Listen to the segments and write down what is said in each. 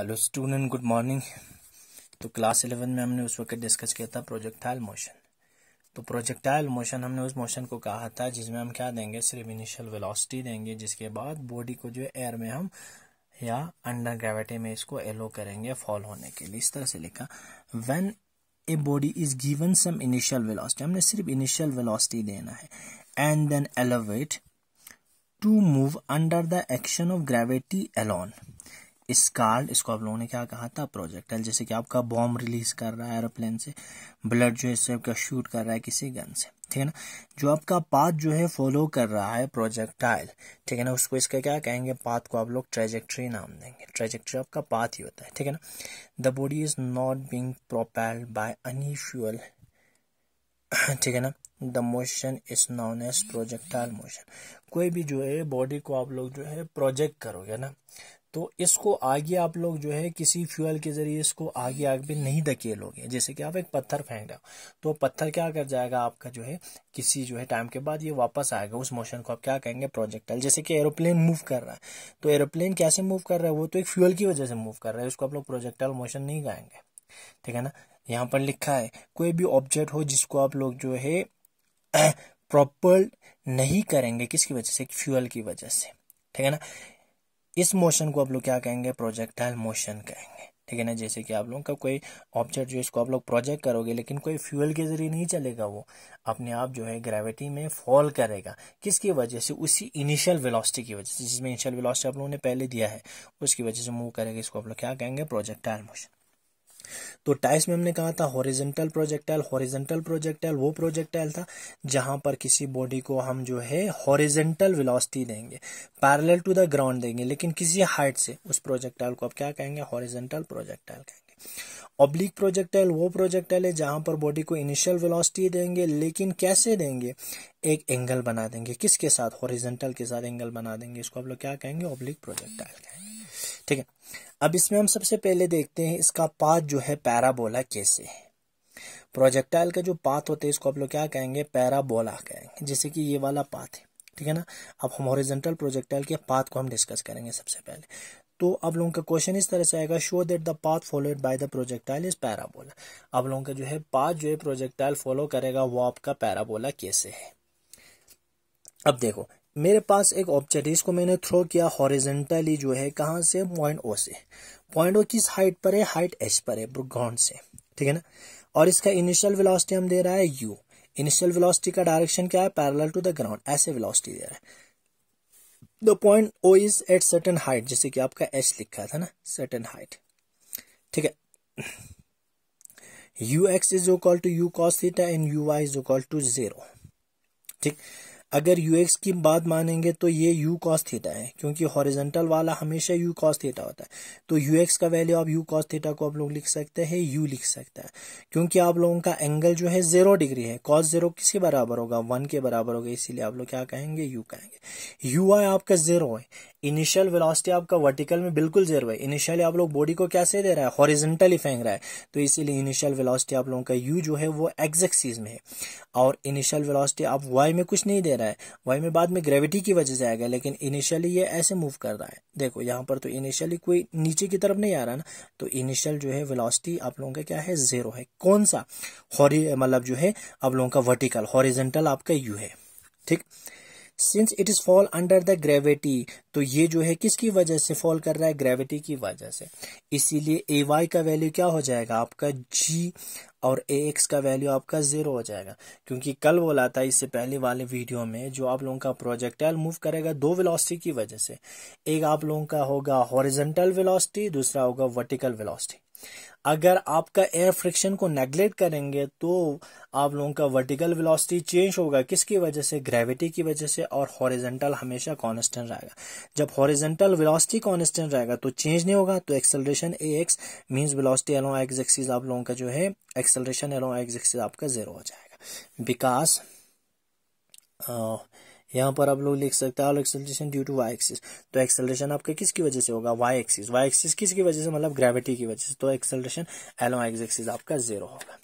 hello student good morning तो class eleven में हमने उस वक्त डिस्कस किया था प्रोजेक्टाइल मोशन तो प्रोजेक्टाइल मोशन हमने उस मोशन को कहा था जिसमें हम क्या देंगे सिर्फ इनिशियल वेलोसिटी देंगे जिसके बाद बॉडी को जो एयर में हम या अंडर ग्रेविटी में इसको एलो करेंगे फॉल होने के लिए इस तरह से लिखा when a body is given some initial velocity हमने सिर्फ इनिशियल वेलोसिटी देना है and then allowed to move under the action of gravity alone is called इसको आप लोगों ने क्या कहा था प्रोजेक्टाइल जैसे कि आपका बॉम्ब रिलीज कर रहा है एरोप्लेन से ब्लड जो है इससे आपका शूट कर रहा है किसी गन से ठीक है ना जो आपका पाथ जो है फॉलो कर रहा है प्रोजेक्टाइल ठीक है ना उसको इसका क्या कहेंगे पाथ को आप लोग ट्रेजेक्ट्री नाम देंगे ट्रेजेक्ट्री आपका पाथ ही होता है ठीक है ना the body is not being propelled by unusual ठीक है ना the motion is known as projectile motion कोई भी जो है बॉडी को आप लोग जो है प्रोजेक्ट करोगे ना तो इसको आगे आप लोग जो है किसी फ्यूल के जरिए इसको आगे आग भी नहीं धकेलोगे जैसे कि आप एक पत्थर फेंक रहे हो तो पत्थर क्या कर जाएगा आपका जो है किसी जो है टाइम के बाद ये वापस आएगा उस मोशन को आप क्या कहेंगे प्रोजेक्टाइल जैसे कि एरोप्लेन मूव कर रहा है तो एरोप्लेन कैसे मूव कर रहा है वो तो एक फ्यूल की वजह से मूव कर रहा है उसको आप लोग प्रोजेक्टाइल मोशन नहीं कहेंगे ठीक है ना यहाँ पर लिखा है कोई भी ऑब्जेक्ट हो जिसको आप लोग जो है प्रॉपर नहीं करेंगे किसकी वजह से फ्यूल की वजह से ठीक है ना इस मोशन को आप लोग क्या कहेंगे प्रोजेक्टाइल मोशन कहेंगे ठीक है ना जैसे कि आप लोगों का कोई ऑब्जेक्ट जो इसको आप लोग प्रोजेक्ट करोगे लेकिन कोई फ्यूल के जरिए नहीं चलेगा वो अपने आप जो है ग्रेविटी में फॉल करेगा किसकी वजह से उसी इनिशियल वेलोसिटी की वजह से जिसमें इनिशियल वेलोसिटी आप लोगों ने पहले दिया है उसकी वजह से मूव करेगा इसको आप लोग क्या कहेंगे प्रोजेक्टाइल मोशन तो टाइस में हमने कहा था हॉरिजेंटल प्रोजेक्टाइल हॉरिजेंटल प्रोजेक्टाइल वो प्रोजेक्टाइल था जहां पर किसी बॉडी को हम जो है हॉरिजेंटल वेलोसिटी देंगे पैरेलल टू द ग्राउंड देंगे लेकिन किसी हाइट से उस प्रोजेक्टाइल को आप क्या कहेंगे हॉरिजेंटल प्रोजेक्टाइल कहेंगे ऑब्लिक प्रोजेक्टाइल वो प्रोजेक्टाइल है जहां पर बॉडी को इनिशियल वेलोसिटी देंगे लेकिन कैसे देंगे एक एंगल बना देंगे किसके साथ हॉरिजेंटल के साथ एंगल बना देंगे इसको आप लोग क्या कहेंगे ऑब्लिक प्रोजेक्टाइल कहेंगे ठीक है अब इसमें हम सबसे पहले देखते हैं इसका पाथ जो है पैराबोला कैसे है प्रोजेक्टाइल का जो पाथ होता है इसको आप लोग क्या कहेंगे पैराबोला कहेंगे जैसे कि ये वाला पाथ है ठीक है ना अब हम हॉरिजेंटल प्रोजेक्टाइल के पाथ को हम डिस्कस करेंगे सबसे पहले तो अब लोगों का क्वेश्चन इस तरह से आएगा so that the path followed by the projectile is parabola अब लोगों का जो है पाथ जो है प्रोजेक्टाइल फॉलो करेगा वो आपका पैराबोला कैसे है अब देखो मेरे पास एक ऑब्जेक्ट है इसको मैंने थ्रो किया हॉरिजेंटली जो है कहाँ से पॉइंट ओ से पॉइंट ओ किस हाइट पर है हाइट एच पर है ग्राउंड से ठीक है ना और इसका इनिशियल वेलोसिटी हम दे रहा है यू इनिशियल वेलोसिटी का डायरेक्शन क्या है पैरेलल टू द ग्राउंड ऐसे वेलोसिटी दे रहा है the point O is at certain height जैसे कि आपका एच लिखा था ना सर्टन हाइट ठीक है U X is equal to U cos theta and U Y is equal to zero ठीक अगर यू की बात मानेंगे तो ये यू कॉस थीटा है क्योंकि हॉरिजेंटल वाला हमेशा यू कॉस थीटा होता है तो यू का वैल्यू आप यू कॉस थीटा को आप लोग लिख सकते हैं यू लिख सकते हैं क्योंकि आप लोगों का एंगल जो है जीरो डिग्री है कॉस जीरो किसके बराबर होगा वन के बराबर होगा इसीलिए आप लोग क्या कहेंगे यू कहेंगे यू आई आपका जीरो है इनिशियल वेलोसिटी आपका वर्टिकल में बिल्कुल जीरो है इनिशियली आप लोग बॉडी को कैसे दे रहा है हॉरिजेंटली फेंक रहा है तो इसीलिए इनिशियल वेलोसिटी आप लोगों का यू जो है वो एक्जेक्ट सीज में है और इनिशियल वेलोसिटी आप वाई में कुछ नहीं दे रहे रहा है वाई में बाद में ग्रेविटी की वजह से आएगा लेकिन इनिशियली ये ऐसे मूव कर रहा है देखो यहाँ पर तो इनिशियली कोई नीचे की तरफ नहीं आ रहा ना तो इनिशियल जो है वेलोसिटी आप लोगों का क्या है जीरो है कौन सा मतलब जो है आप लोगों का वर्टिकल हॉरिजेंटल आपका यू है ठीक since it is fall under the gravity तो ये जो है किसकी वजह से फॉल कर रहा है ग्रेविटी की वजह से इसीलिए ए वाई का वैल्यू क्या हो जाएगा आपका जी और ए एक्स का वैल्यू आपका जीरो हो जाएगा क्योंकि कल बोला था इससे पहले वाले वीडियो में जो आप लोगों का प्रोजेक्टाइल मूव करेगा दो वेलोसिटी की वजह से एक आप लोगों का होगा हॉरिजेंटल वेलोसिटी दूसरा होगा वर्टिकल वेलोसिटी अगर आपका एयर फ्रिक्शन को नेग्लेक्ट करेंगे तो आप लोगों का वर्टिकल वेलोसिटी चेंज होगा किसकी वजह से ग्रेविटी की वजह से और हॉरिजेंटल हमेशा कांस्टेंट रहेगा जब हॉरिजेंटल वेलोसिटी कांस्टेंट रहेगा तो चेंज नहीं होगा तो acceleration A X means velocity एलो एक्स एक्सिस आप लोगों का जो है एक्सेलरेशन एलो एक्स एक्सिस आपका जीरो हो जाएगा बिकॉज यहाँ पर आप लोग लिख सकते हैं all acceleration due to Y axis तो एक्सेलरेशन आपका किसकी वजह से होगा वाई एक्सिस वाई एक्सिस किसकी वजह से मतलब ग्रेविटी की वजह से तो एक्सेलरेशन एल एक्स एक्सिस आपका जीरो होगा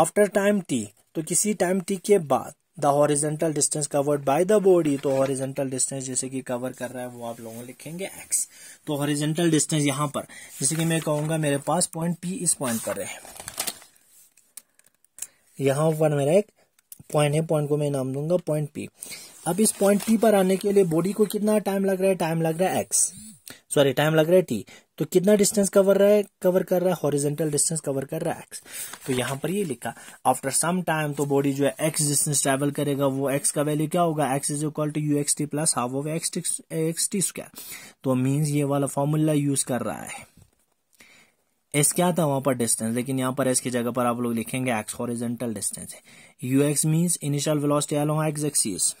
आफ्टर टाइम टी तो किसी टाइम टी के बाद the horizontal distance covered by the body तो हॉरिजेंटल डिस्टेंस जैसे कि कवर कर रहा है वो आप लोगों लिखेंगे एक्स तो हॉरिजेंटल डिस्टेंस यहां पर जैसे कि मैं कहूंगा मेरे पास पॉइंट पी इस पॉइंट पर है यहां पर मेरा एक पॉइंट है पॉइंट को मैं नाम दूंगा पॉइंट पी अब इस पॉइंट पी पर आने के लिए बॉडी को कितना टाइम लग रहा है टाइम लग रहा है एक्स सॉरी टाइम लग रहा है टी तो कितना डिस्टेंस कवर रहा है कवर कर रहा है हॉरिजेंटल डिस्टेंस कवर कर रहा है एक्स तो यहां पर ये लिखा आफ्टर सम टाइम तो बॉडी जो है एक्स डिस्टेंस ट्रेवल करेगा वो एक्स का वैल्यू क्या होगा X is equal to U X T plus half of X T square तो मीन्स ये वाला फॉर्मूला यूज कर रहा है एस क्या था वहां पर डिस्टेंस लेकिन यहाँ पर एस की जगह पर आप लोग लिखेंगे एक्स हॉरिजेंटल डिस्टेंस है U X means initial velocity along X axis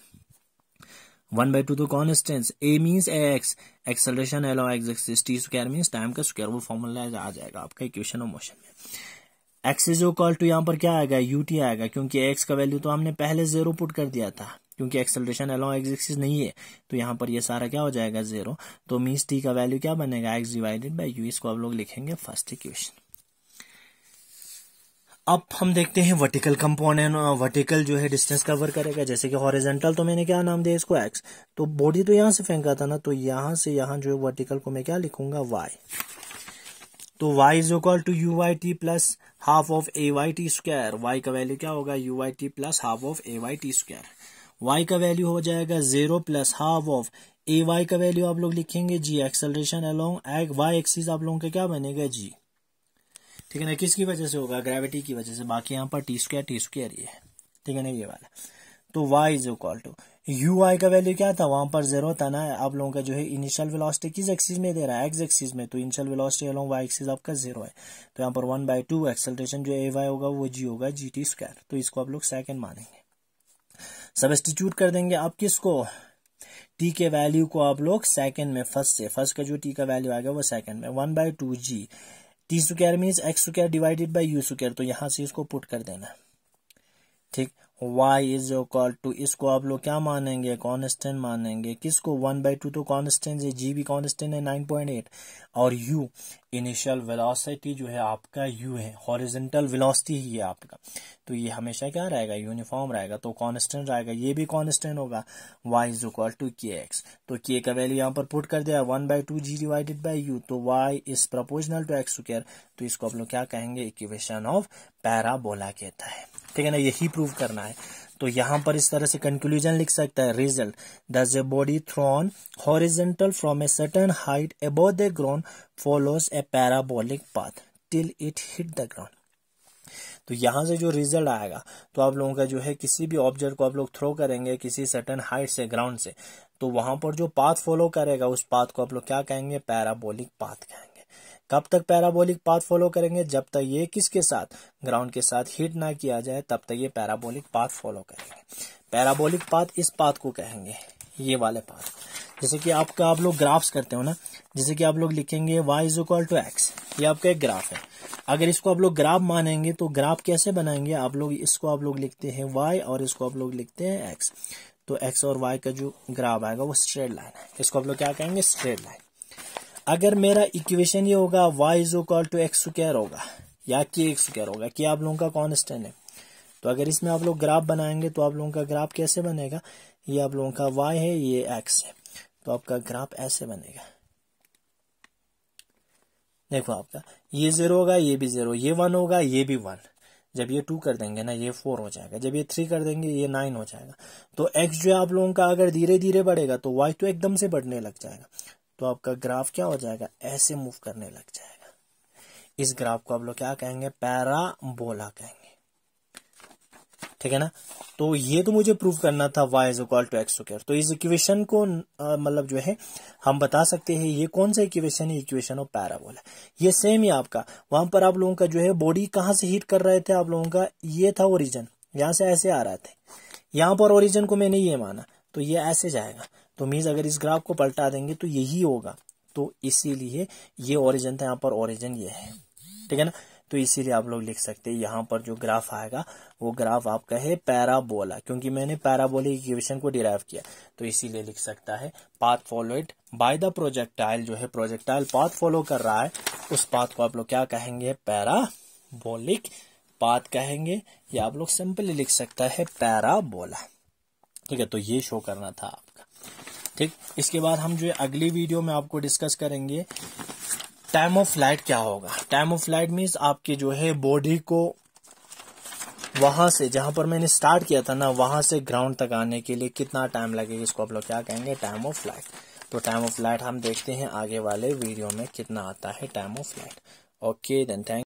one by two तो constants A means A X acceleration एलो X axis T square means time का स्क्वायर वो फॉर्मूला आ जाएगा आपका इक्वेशन ऑफ मोशन में X is equal to यहाँ पर क्या आएगा यू टी आएगा क्योंकि एक्स का वैल्यू तो हमने पहले जीरो पुट कर दिया था क्योंकि एक्सेलरेशन अलॉन्ग एक्स एक्सिस नहीं है तो यहाँ पर ये सारा क्या हो जाएगा जीरो तो मीन्स टी का वैल्यू क्या बनेगा एक्स डिवाइडेड बाई यू इसको आप लोग लिखेंगे फर्स्ट इक्वेशन अब हम देखते हैं वर्टिकल कंपोनेंट वर्टिकल जो है डिस्टेंस कवर करेगा जैसे कि हॉरिजेंटल तो मैंने क्या नाम दिया इसको एक्स तो बॉडी तो यहां से फेंका था ना तो यहां से यहां जो है वर्टिकल को मैं क्या लिखूंगा वाई तो Y is equal to U Y T plus half of A Y T square Y का वैल्यू क्या होगा U Y T plus half of A Y T square Y का वैल्यू हो जाएगा zero plus half of A Y का value आप लोग लिखेंगे G acceleration along Y axis आप लोगों का क्या बनेगा जी ठीक है ना किसकी वजह से होगा ग्रेविटी की वजह से बाकी यहाँ पर टी स्क्र टी स्क्र ये ठीक है ना ये वाला तो Y is equal to U I का वैल्यू क्या था वहां पर जीरो था ना आप लोगों का जो है इनिशियल वेलोसिटी किस एक्सिस में दे रहा है एक्स एक्सिस में तो initial velocity along Y axis आपका जीरो है तो यहाँ पर वन बाय टू एक्सलटेशन जो ए वाई होगा वो जी होगा जी टी स्क्वायर तो इसको आप लोग सेकंड मानेंगे सबस्टिट्यूट कर देंगे आप किसको टी के वैल्यू को आप लोग सेकंड में फर्स्ट से फर्स्ट का जो टी का वैल्यू आ गया वो सेकंड में one by two G T square means X square divided by U square तो यहां से इसको पुट कर देना ठीक वाई इज इक्वल टू इसको आप लोग क्या मानेंगे कॉन्स्टेंट मानेंगे किसको वन बाई टू तो कॉन्स्टेंट है जी भी कॉन्स्टेंट है नाइन पॉइंट एट और यू इनिशियल वेलोसिटी जो है आपका यू है हॉरिजेंटल वेलोसिटी ही है आपका तो ये हमेशा क्या रहेगा यूनिफॉर्म रहेगा तो कॉन्स्टेंट रहेगा ये भी कॉन्स्टेंट होगा Y is equal to K X तो के का वैल्यू यहाँ पर पुट कर दिया one by two G divided by U तो Y is proportional to X square तो इसको आप लोग क्या कहेंगे इक्वेशन ऑफ पैराबोला कहता है ठीक है ना यही प्रूव करना है है तो यहां पर इस तरह से कंक्लूजन लिख सकता है result thus a body thrown horizontal from a certain height above the ground follows a parabolic path till it hit the ground तो यहां से जो रिजल्ट आएगा तो आप लोगों का जो है किसी भी ऑब्जेक्ट को आप लोग थ्रो करेंगे किसी सर्टन हाइट से ग्राउंड से तो वहां पर जो पाथ फॉलो करेगा उस पाथ को आप लोग क्या कहेंगे पैराबोलिक पाथ कहेंगे कब तक पैराबोलिक पाथ फॉलो करेंगे जब तक ये किसके साथ ग्राउंड के साथ हिट ना किया जाए तब तक ये पैराबोलिक पाथ फॉलो करेंगे पैराबोलिक पाथ इस पाथ को कहेंगे ये वाले पाथ जैसे कि आपका आप लोग ग्राफ्स करते हो ना जैसे कि आप लोग लिखेंगे Y is equal to X ये आपका एक ग्राफ है अगर इसको आप लोग ग्राफ मानेंगे तो ग्राफ कैसे बनाएंगे आप लोग इसको आप लोग लिखते हैं वाई और इसको आप लोग लिखते हैं एक्स तो एक्स और वाई का जो ग्राफ आएगा वो स्ट्रेट लाइन है इसको आप लोग क्या कहेंगे स्ट्रेट लाइन अगर मेरा इक्वेशन ये होगा Y is equal to X square होगा या के एक्स स्क्र होगा कि आप लोगों का कॉन्स्टेंट है तो अगर इसमें आप लोग ग्राफ बनाएंगे तो आप लोगों का ग्राफ कैसे बनेगा ये आप लोगों का वाई है ये एक्स है तो आपका ग्राफ ऐसे बनेगा देखो आपका ये जीरो होगा ये भी जीरो ये वन होगा ये भी वन जब ये टू कर देंगे ना ये फोर हो जाएगा जब ये थ्री कर देंगे ये नाइन हो जाएगा तो एक्स जो है आप लोगों का अगर धीरे धीरे बढ़ेगा तो वाई तो एकदम से बढ़ने लग जाएगा तो आपका ग्राफ क्या हो जाएगा ऐसे मूव करने लग जाएगा इस ग्राफ को आप लोग क्या कहेंगे पैराबोला कहेंगे ठीक है ना तो ये तो मुझे प्रूव करना था Y is equal to X square तो इस इक्वेशन को मतलब जो है हम बता सकते हैं ये कौन सा इक्वेशन है इक्वेशन ऑफ पैराबोला ये सेम ही आपका वहां पर आप लोगों का जो है बॉडी कहां से हीट कर रहे थे आप लोगों का ये था ओरिजन यहां से ऐसे आ रहा थे यहां पर ओरिजन को मैंने ये माना तो ये ऐसे जाएगा तो मीन्स अगर इस ग्राफ को पलटा देंगे तो यही होगा तो इसीलिए ये ओरिजन था यहाँ पर ओरिजन ये है ठीक है ना तो इसीलिए आप लोग लिख सकते हैं यहाँ पर जो ग्राफ आएगा वो ग्राफ आपका है पैराबोला क्योंकि मैंने पैराबोलिक इक्वेशन को डिराइव किया तो इसीलिए लिख सकता है path followed by the projectile जो है प्रोजेक्टाइल पाथ फॉलो कर रहा है उस पाथ को आप लोग क्या कहेंगे पैराबोलिक पाथ कहेंगे या आप लोग सिंपली लिख सकता है पैराबोला ठीक है तो ये शो करना था ठीक इसके बाद हम जो है अगली वीडियो में आपको डिस्कस करेंगे टाइम ऑफ फ्लाइट क्या होगा टाइम ऑफ फ्लाइट मीन्स आपके जो है बॉडी को वहां से जहां पर मैंने स्टार्ट किया था ना वहां से ग्राउंड तक आने के लिए कितना टाइम लगेगा इसको आप लोग क्या कहेंगे टाइम ऑफ फ्लाइट तो टाइम ऑफ फ्लाइट हम देखते हैं आगे वाले वीडियो में कितना आता है time of flight okay then thank